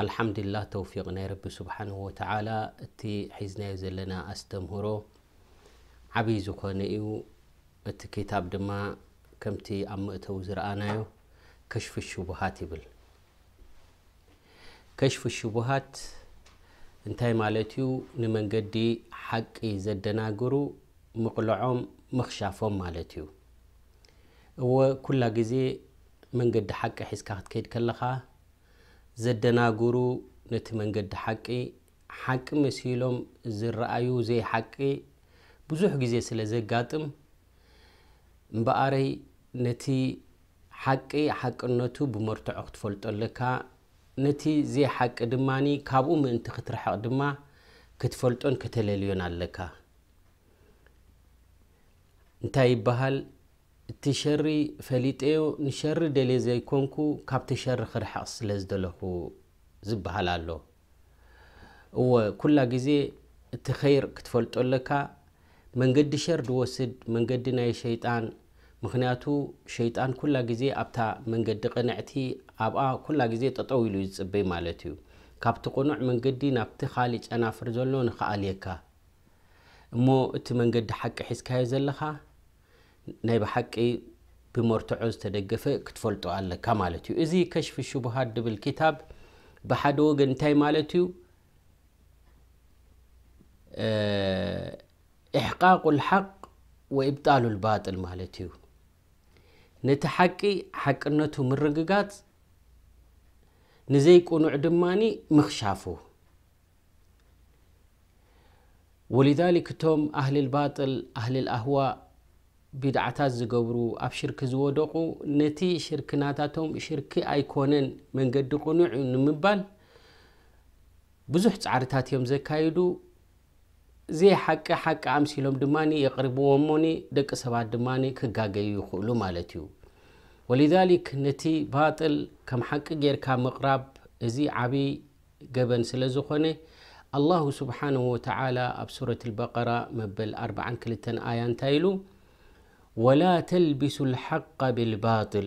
ኣልሓምድላ ተውፊቅ ናይ ረቢ ስብሓን ወተዓላ እቲ ሒዝናዮ ዘለና ኣስተምህሮ ዓብዪ ዝኾነ እዩ እቲ ክታብ ድማ ከምቲ ኣብ መእተው ዝረኣናዮ ከሽፊ ሽቡሃት ይብል ከሽፊ ሽቡሃት እንታይ ማለት እዩ ንመንገዲ ሓቂ ዘደናግሩ ምቕልዖም ምኽሻፎም ማለት እዩ እወ ኩላ ግዜ መንገዲ ሓቂ ሒዝካ ክትከይድ ከለኻ ዘደናግሩ ነቲ መንገዲ ሓቂ ሓቂ መሲሎም ዝረኣዩ ሓቂ ብዙሕ ግዜ ስለ ዘጋጥም እምበኣረይ ነቲ ሓቂ ሓቅነቱ ብመርትዖ ክትፈልጦ ኣለካ ነቲ ዘይ ሓቂ ድማኒ ካብኡ ምእንቲ ክትርሕቕ ድማ ክትፈልጦን ክተለልዮን ኣለካ እንታይ ይበሃል እቲ ሸሪ ፈሊጠዮ ንሸሪ ደልየ ዘይኮንኩ ካብቲ ሸሪ ክርሓቕ ስለ ዝደለኹ ዝበሃል ኣሎ እወ ኩላ ግዜ እቲ ኸይር ክትፈልጦ ኣለካ መንገዲ ሸር ድወስድ መንገዲ ናይ ሸይጣን ምክንያቱ ሸይጣን ኩላ ግዜ ኣብታ መንገዲ ቅንዕቲ ኣብኣ ኩላ ግዜ ጠጠው ኢሉ ዝፅበይ ማለት እዩ ካብቲ ቁኑዕ መንገዲ ናብቲ ካሊእ ጨናፍር ዘሎ ንኽኣልየካ እሞ እቲ መንገዲ ሓቂ ሒዝካዮ ዘለኻ ناي بحقي بمرتعز تدقف كتفلتو على كمالتو إزي كشف الشبهات دبل كتاب بحد وقن مالتو إحقاق الحق وإبطال الباطل مالتو نتحقي حق النتو من رققات نزيك ونعدماني مخشافو ولذلك توم أهل الباطل أهل الأهواء ቢድዓታት ዝገብሩ ኣብ ሽርክ ዝወደቑ ነቲ ሽርክናታቶም ሽርክ ኣይኮነን መንገዲ ቁኑዕ ንምባል ብዙሕ ፃዕርታት እዮም ዘካይዱ ዘይሓቂ ሓቂ ኣምሲሎም ድማ የቕርብዎሞኒ ደቂ ሰባት ድማ ክጋገዩ ይኽእሉ ማለት እዩ ወሊዛሊክ ነቲ ባጥል ከም ሓቂ ጌርካ ምቕራብ እዚ ዓብዪ ገበን ስለ ዝኾነ ኣላሁ ስብሓንሁ ወተዓላ ኣብ ሱረት ልበቀራ መበል 42 ኣያ እንታይ ኢሉ ولا تلبسوا الحق بالباطل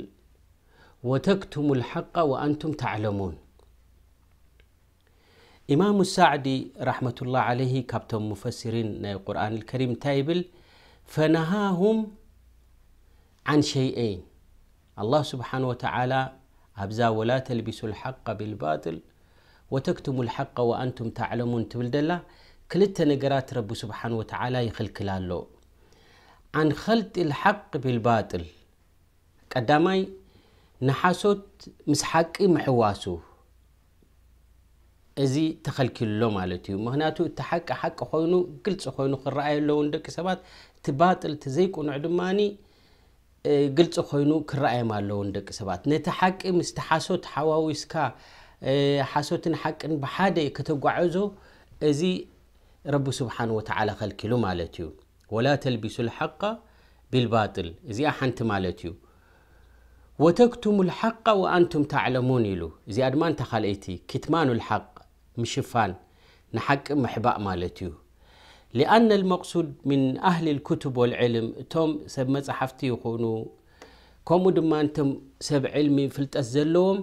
وتكتموا الحق وأنتم تعلمون إمام السعدي رحمة الله عليه كابتن مفسرين القرآن الكريم تايبل فنهاهم عن شيئين الله سبحانه وتعالى أبزا ولا تلبسوا الحق بالباطل وتكتموا الحق وأنتم تعلمون تبل دلا كلتا نقرات رب سبحانه وتعالى يخلكلا له عن خلط الحق بالباطل قداماي نحاسوت مس حق محواسو ازي تخلكل لو مالتيو مهناتو تحق حق خوينو قلت خوينو خرأي لو عندك سبات تباطل تزيكو نعدماني قلت خوينو كرأي مال لو عندك سبات نتحق مستحاسوت حواويسكا حاسوتن حق بحادي كتبقو ازي رب سبحانه وتعالى خلكلو مالتيو ولا تلبسوا الحق بالباطل زي احنت مالتيو وتكتم الحق وانتم تعلمون يلو زي ادمان تخليتي كتمان الحق مشفان نحق محباء مالتيو لان المقصود من اهل الكتب والعلم توم سب مصحفتي يكونوا كومو دم انتم سب علمي فلت ازلوم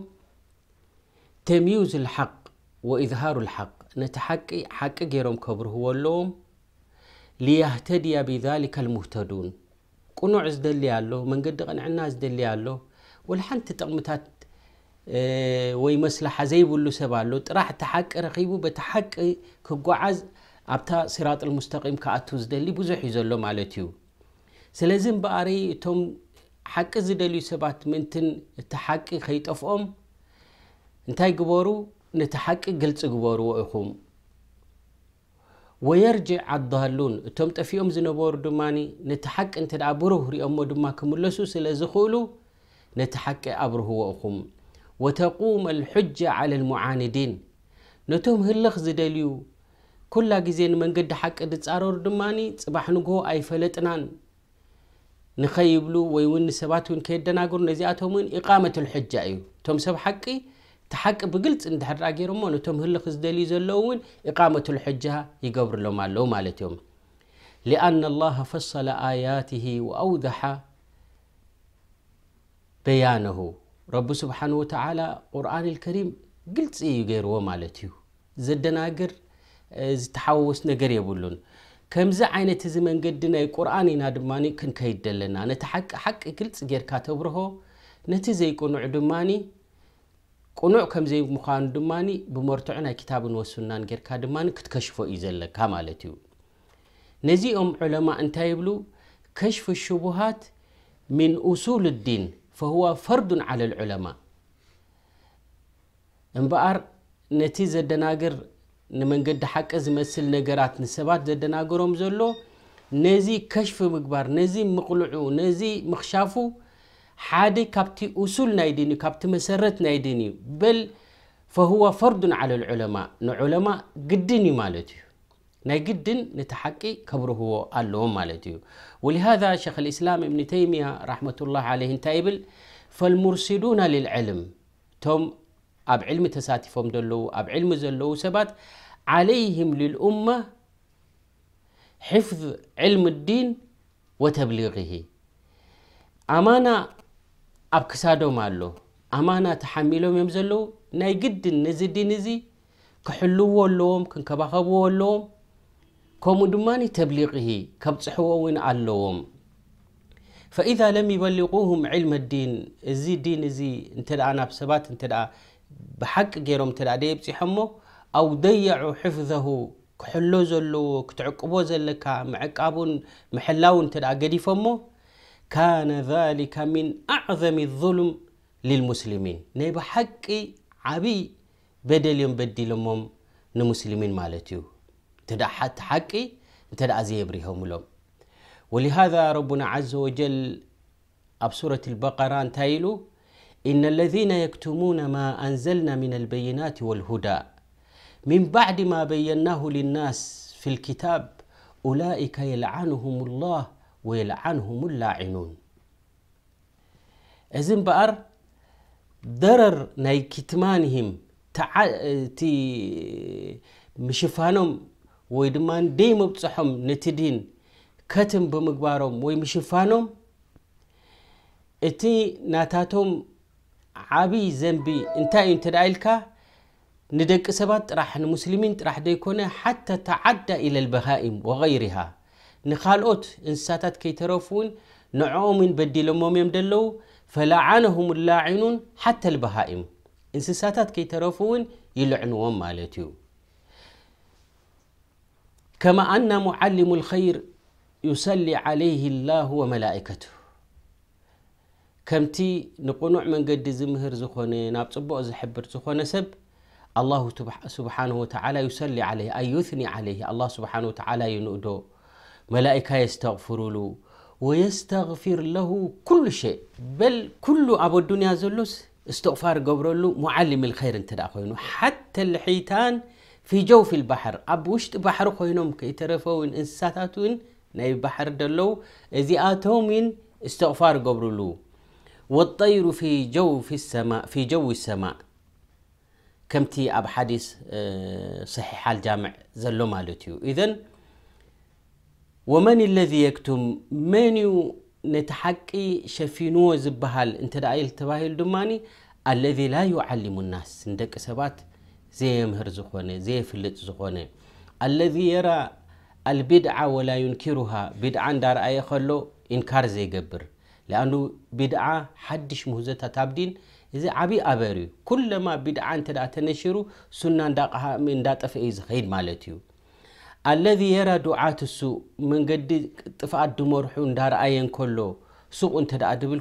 تمييز الحق واظهار الحق نتحقق حق غيرهم كبر هو اللوم ليهتدي بذلك المهتدون كونو عز دلي الله من قد غن عنا عز دلي الله والحن تتقمتات اه ويمسلح زيب اللو سبالو تراح تحك رقيبو بتحك كقعز أبتا صراط المستقيم كأتوز دلي بوزح يزلو مالتيو سلازم باري توم حق زدلي سبات منتن تحك خيط أفهم انتاي قبورو نتحك قلت قبورو أخوم ويرجع عدهالون تم تفيهم زنبور دماني نتحك انت عبره ري أمو دماكم اللسوس لزخولو نتحك عبره وأخم وتقوم الحجة على المعاندين نتهم هلخ زدليو كل جزين من قد حق قد تصارور دماني صباح نقو اي فلتنان نخيبلو ويون سبات وين كيدناغور نزياتهم من اقامه الحجه ايو توم سب حقي تحق بقلت ان دحر اغيرمو نتم هلخ زدلي زلوون اقامه الحجه يقبر لهم الله مالتهم لان الله فصل اياته واوضح بيانه رب سبحانه وتعالى قران الكريم قلت اي غيرو مالتيو زدناغر ዝተሓወስ ነገር የብሉን ከምዚ ዓይነት እዚ መንገዲ ናይ ቁርኣን ኢና ድማ كن ዘለና ነቲ ሓቂ ሓቂ ግልፂ ጌርካ ተብርሆ ነቲ يكون عدماني كونوع كم زي مخان دماني بمرتعنا كتاب وسنة غير كادماني كتكشفوا إزلا كمالتيو نزي أم علماء انتايبلو كشف الشبهات من أصول الدين فهو فرد على العلماء انبقار نتيزة دناغر نمن قد حق مثل نقرات نسبات دا دناغر زلو نزي كشف مقبار نزي مقلعو نزي مخشافو حادي كابتي أصول نايديني كابتي مسرت نايديني بل فهو فرد على العلماء نعلماء قديني مالتي نجدين نتحكي نتحقي كبره هو الله مالتي ولهذا شيخ الإسلام ابن تيمية رحمة الله عليه تايبل فالمرسلون للعلم توم أب علم تساتفهم دلو أب علم زلو سبات عليهم للأمة حفظ علم الدين وتبليغه أمانة ኣብ ክሳዶም ኣሎ ኣማና ተሓሚሎም እዮም ዘለዉ ናይ ግድን ነዚ ዲን እዚ ክሕልዎ ኣለዎም ክንከባኸብዎ ኣለዎም ከምኡ ድማ ተብሊቕሂ ከብፅሕዎ እውን ኣለዎም ፈኢዛ ለም ይበሊቑሁም ዕልመ ዲን እዚ ዲን እዚ እንተ ናብ ሰባት እንተ ብሓቂ ገይሮም እንተ ደ የብፂሖሞ ኣው ደየዑ ሕፍዘሁ ክሕሎ ዘለዎ ክትዕቅቦ ዘለካ ምዕቃቡን ምሕላው እንተ ገዲፎሞ كان ذلك من أعظم الظلم للمسلمين نيب بحق عبي بدل يوم بدل مم نمسلمين مالتيو تدا حتى حقي تدا زيبريهم لهم ولهذا ربنا عز وجل أب سورة البقرة تايلو إن الذين يكتمون ما أنزلنا من البينات والهدى من بعد ما بيناه للناس في الكتاب أولئك يلعنهم الله ويلعنهم اللاعنون ازن بقر درر ناي كتمانهم تع... تي مشفانهم ويدمان دي مبتصحهم نتدين كتم بمقبارهم ويمشفانهم اتي ناتاتهم عابي زنبي انتا انت دايلكا ندق سبات راح المسلمين راح ديكونا حتى تعدى الى البهائم وغيرها نخالوت انساتات كيترفون نعومن بديلهم يوم دلو فلعنهم اللاعنون حتى البهائم انساتات كيترفون يلعنون مالتيو كما أن معلم الخير يصلي عليه الله وملائكته كمتي نقنع من قد زمهر زخونة نابطبو أزحبر زخونة سب الله سبحانه وتعالى يصلي عليه أي يثني عليه الله سبحانه وتعالى ينؤدو ملائكة يستغفر له ويستغفر له كل شيء بل كل أبو الدنيا زلوس استغفار قبر له معلم الخير انت دا حتى الحيتان في جوف البحر أب وشت بحر خوينهم ترفون إنساتاتون ناي بحر دلو إذي آتومين استغفار قبر له والطير في جو في السماء في جو السماء كمتي أب حديث آه، صحيح الجامع زلو مالوتيو إذن ወመን ለذ የክቱም መን ዩ ነቲ ሓቂ ሸፊንዎ ዝበሃል እንተ ኢል ተባሂሉ ድማኒ አለذ ላ ዩዓሊሙ ናስ ንደቂ ሰባት ዘየምህር ዝኾነ ዘየፍልጥ ዝኮነ አለዚ የራ አልቢድዓ ወላ ዩንኪሩሃ ቢድዓ እንዳረኣየ ከሎ ኢንካር ዘይገብር ሊኣንዱ ቢድዓ ሓድሽ ሙህዘታት ኣብዲን እዚ ዓብይ ኣበር ኩለማ ቢድዓ እንተ ተነሽሩ ሱና እዳሚ እንዳጠፍአዩ ዝኸይድ ማለት እዩ الذي يرى دعاة السوء من قد طفأت حون دار أيان كله سوء انت دعب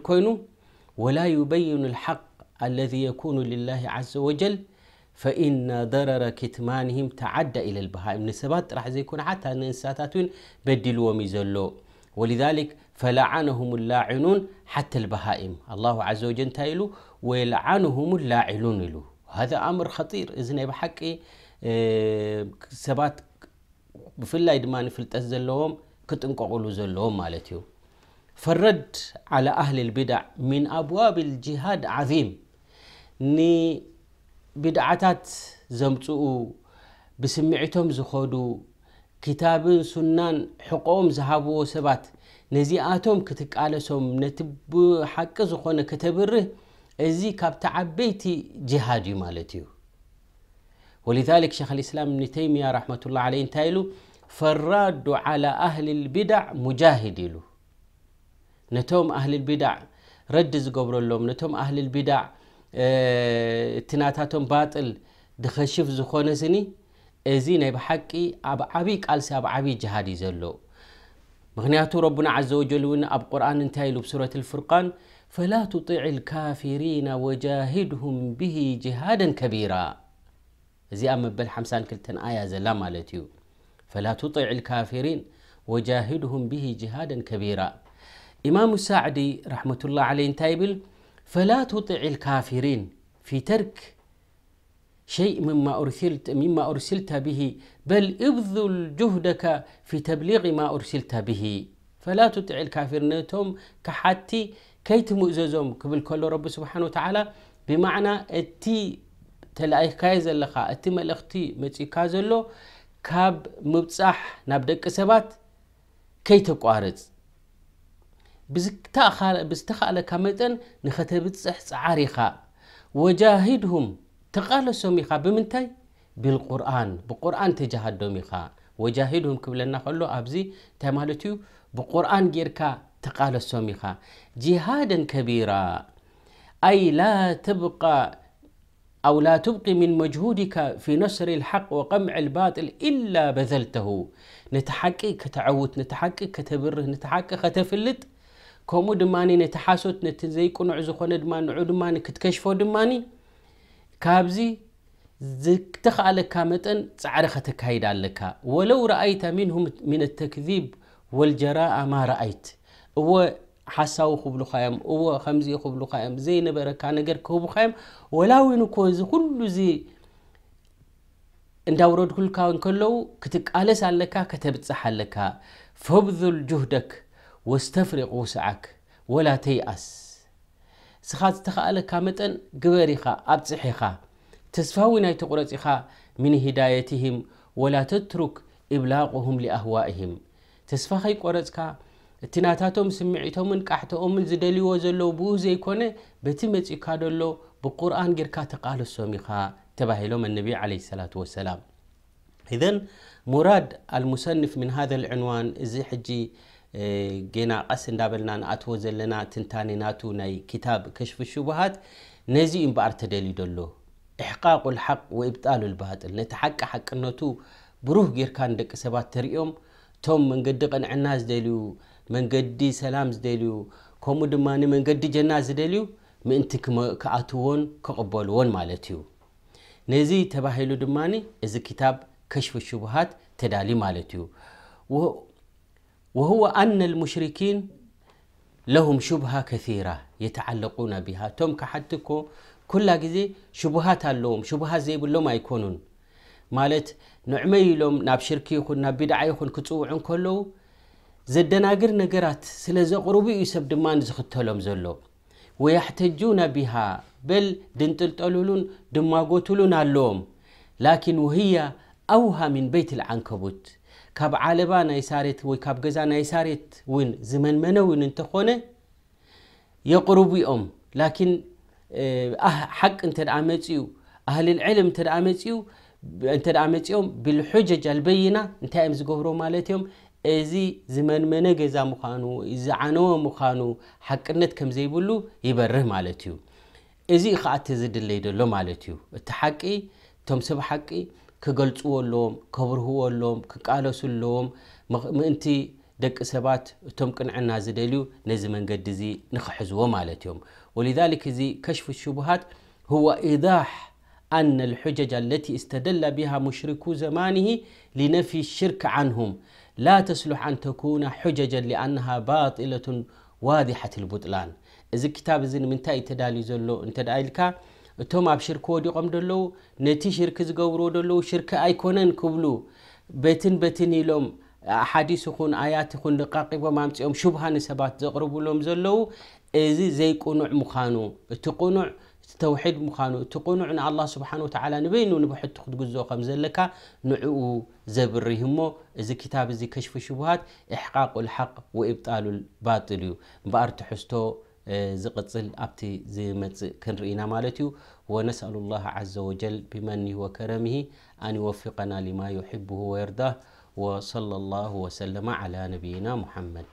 ولا يبين الحق الذي يكون لله عز وجل فإن ضرر كتمانهم تعدى إلى البهائم نسبات راح يكون حتى نساتاتون بدلوا ميزلو ولذلك فلعنهم اللاعنون حتى البهائم الله عز وجل تايلو ويلعنهم اللاعنون له هذا أمر خطير إذن بحق آه، سبات ብፍላይ ድማ ንፍልጠት ዘለዎም ክጥንቀቕሉ ዘለዎም ማለት እዩ ፈረድ ዓላ ኣህሊ ልቢድዕ ምን ኣብዋብ ጅሃድ ዓዚም ንብድዓታት ዘምፅኡ ብስምዒቶም ዝኸዱ ክታብን ሱናን ሕቆኦም ዝሃብዎ ሰባት ነዚኣቶም ክትቃለሶም ነቲ ብሓቂ ዝኾነ ከተብርህ እዚ ካብቲ ዓበይቲ ጅሃድ እዩ ማለት እዩ ولذلك شيخ الإسلام ابن تيمية رحمة الله عليه انتايلو فالراد على أهل البدع مجاهد له نتوم أهل البدع رد زقبر لهم نتوم أهل البدع اه تناتاتهم باطل دخشف زخونة سني ازي ناي بحقي أب عبي قالسي أب عبي جهادي زلو مغنياتو ربنا عز وجل ون أب قرآن انتايلو بسورة الفرقان فلا تطيع الكافرين وجاهدهم به جهادا كبيرا زي أم بل حمسان كلتن آية زلام مالتيو فلا تطع الكافرين وجاهدهم به جهادا كبيرا إمام السعدي رحمة الله عليه تايبل فلا تطع الكافرين في ترك شيء مما أرسلت مما أرسلت به بل ابذل جهدك في تبليغ ما أرسلت به فلا تطع الكافرين توم كحتي كيت مؤززهم قبل كل رب سبحانه وتعالى بمعنى التي تلاي كايز اللقاء اتم الاختي متي كازلو كاب مبتصح نابدك سبات كي تقوارز بزكتا خال بزتخا على كامتن نختب تصح عاريخا وجاهدهم تقال سوميخا بمنتاي بالقرآن بالقرآن تجاهد دوميخا وجاهدهم كبلنا خلو أبزي تمالتو بالقرآن جيركا تقال سوميخا جهادا كبيرا أي لا تبقى أو لا تبقي من مجهودك في نصر الحق وقمع الباطل إلا بذلته نتحقق كتعوت نتحقق كتبر نتحقق كتفلت كومو دماني نتحاسوت نتزيقون عزخون دماني عود دماني كتكشفو دماني كابزي زكتخ على كامتن تعرخ تكايد لك ولو رأيت منهم من التكذيب والجراء ما رأيت ሓሳዊ ክብሉኻ እዮም እዎ ከምዚ ክብሉካ እዮም ዘይነበረካ ነገር ክህቡካ እዮም ወላዊን ኮ እዚ ኩሉ እዚ እንዳውረድኩልካ ከለዉ ክትቃለስ ኣለካ ከተብፅሕ ኣለካ ፈብذል ጅህደክ ወስተፍሪቕ ውስዓክ ወላ ተይኣስ ስኻ ዝተኸኣለካ መጠን ግበር ኢኻ ኣብፅሕ ኢኻ ተስፋ ውናይ ተቑረፂ ኢኻ ምን ሂዳየትህም ወላ ተትሩክ እብላቑሁም ሊኣህዋእህም ተስፋ ኸይቆረፅካ እቲ ናታቶም ስምዒቶምን ቃሕቶኦምን ዝደልይዎ ዘለዉ ብኡ ዘይኮነ በቲ መጺእካ ደሎ ብቁርኣን ጌርካ ተቓልሶም ኢኻ ተባሂሎም ኣነቢ ለ ሰላት ወሰላም እዘን ሙራድ ኣልሙሰንፍ ምን ሃذ ልዕንዋን እዚ ሕጂ ጌና ቀስ እንዳበልና ንኣትዎ ዘለና ትንታኒ ናቱ ናይ ክታብ ከሽፊ ሽቡሃት ነዚ እምበኣር ተደልዩ ደሎ እሕቃق الሓቅ ወእብጣሉ الባጥል ነቲ ሓቂ ሓቅነቱ ብሩህ ጌርካ ንደቂ ሰባት ተሪኦም እቶም መንገዲ ቐንዕና ዝደልዩ من قدي سلام زدليو كم دماني من قدي جنة زدليو من تك انتك كأتوون كقبلون مالتيو نزي تباهلو دماني إذا كتاب كشف الشبهات تدالي مالتيو وهو أن المشركين لهم شبهة كثيرة يتعلقون بها توم كحدكو كل جزي شبهات اللوم شبهات زي بلوم ما يكونون مالت نعمي لهم نبشركي شركي يكون ناب يكون كتوعن كلو ዘደናግር ነገራት ስለ ዘቕርቡ እዩ ሰብ ድማ ንዝኽተሎም ዘሎ ወያሕተጁና ቢሃ በል ድንጥልጠሉሉን ድማጎትሉን ኣለዎም ላኪን ወህያ ኣውሃ ምን በይት ዓንከቡት ካብ ዓለባ ናይሳት ወይ ካብ ገዛ ናይ ሳሬት ውን ዝመንመነ ውን እንተኾነ የቕርቡኦም ላን ሓቂ እ ኡ ኣህሊልዕልም እተ መፅኦም ብልሓጀጃ አልበይና እንታይ እዮም ዝገብሮ ማለት እዮም ازي زمن من جزا مخانو زعنو مخانو حق النت كم زي بقولو يبره مالتيو ازي خاطر زد اللي دلوا مالتيو التحقي تم سب حقي كقلت هو اللوم كبر هو اللوم كقالوا سو اللوم ما ما أنتي دك سبات تم كن عنا زد اللي نزمن قد زي نخحزوه مالتيوم ولذلك زي كشف الشبهات هو إيضاح أن الحجج التي استدل بها مشركو زمانه لنفي الشرك عنهم ላ ተስሉሕ ኣን ተኩና ሓጀጃ ኣነሃ ባጢለቱን ዋድሓት ቡጥላን እዚ ክታብ እዚ ንምንታይ እተዳልዩ ዘሎ እንተ ኢልካ እቶም ኣብ ሽርክ ወዲቖም ደለዉ ነቲ ሽርክ ዝገብርዎ ደለዉ ሽርክ ኣይኮነን ክብሉ በትን በትን ኢሎም ሓዲስ ኹን ኣያት ኹን ዝቃቂቦም ኣምፅኦም ሽቡሃን ሰባት ዘቕርብሎም ዘለዉ እዚ ዘይቁኑዕ ምዃኑ እቲ ኑዕ توحيد مخانو تقنعنا الله سبحانه وتعالى نبينو نبحث تخد جزء خمسة لك نعو زبرهمو إذا كتاب إذا كشف الشبهات إحقاق الحق وإبطال الباطل بأرت زقت زقتل أبتي زي زمت كنرينا مالتيو ونسأل الله عز وجل بمنه وكرمه أن يوفقنا لما يحبه ويرضاه وصلى الله وسلم على نبينا محمد.